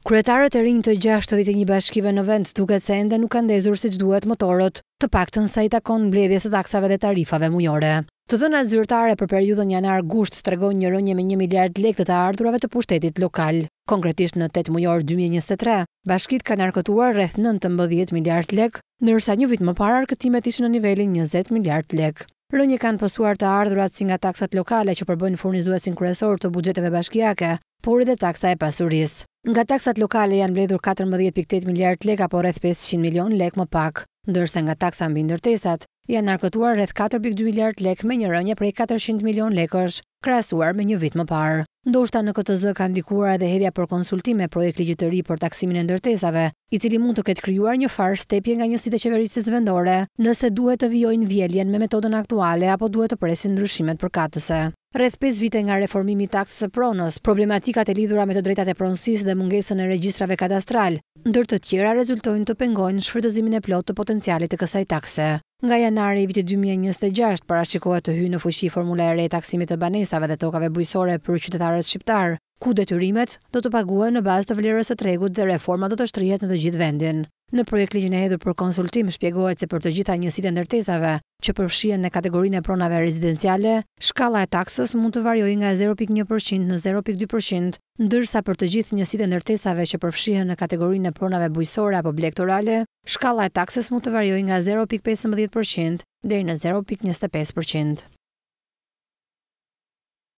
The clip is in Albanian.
Kryetarët e rinjë të 61 bashkive në vend duket se ende nuk kanë ndezur si që duhet motorët, të paktën sa i takon mbledhjes së taksave dhe tarifave mujore. Të dhënat zyrtare për periudhën janar gusht tregojnë një rënje me 1 miliard lekë të ardhurave të pushtetit lokal. Konkretisht në 8 mujor 2023, bashkit kanë arkëtuar rreth 19 miliard lekë, nërsa një vit më parë arkëtimet ishë në nivelin 20 miliard lekë. Rënje kanë pësuar të ardhurat si nga taksat lokale që përbëjnë furnizuesin kryesor të bugjeteve bashkiake, por edhe taksa e pasurisë. Nga taksat lokale janë mbledhur 14.8 miliard lek apo rreth 500 milion lek më pak, ndërsa nga taksa mbi ndërtesat janë narkotuar rreth 4.2 miliard lek me një rënje prej 400 milion lekësh, krahasuar me një vit më parë. Ndoshta në këtë zë ka ndikuar edhe hedhja për konsultim me projekt ligjëtëri për taksimin e ndërtesave, i cili mund të ketë krijuar një farë stepje nga njësitë e qeverisjes vendore, nëse duhet të vijojnë vjeljen me metodën aktuale apo duhet të presin ndryshimet përkatëse. Rreth 5 vite nga reformimi i taksës së pronës, problematikat e lidhura me të drejtat e pronësisë dhe mungesën e regjistrave kadastral, ndër të tjera rezultojnë të pengojnë shfrytëzimin e plotë të potencialit të kësaj takse. Nga janari i vitit 2026 parashikohet të hyjë në fuqi formula e re e taksimit të banesave dhe tokave bujësore për qytetarët shqiptar, ku detyrimet do të paguhen në bazë të vlerës së tregut dhe reforma do të shtrihet në të gjithë vendin. Në projekt ligjin e hedhur për konsultim shpjegohet se për të gjitha njësitë e ndërtesave që përfshihen në kategorinë e pronave rezidenciale, shkalla e taksës mund të variojë nga 0.1% në 0.2%, ndërsa për të gjithë njësitë e ndërtesave që përfshihen në kategorinë e pronave bujqësore apo blegtorale, shkalla e taksës mund të variojë nga 0.15% deri në 0.25%.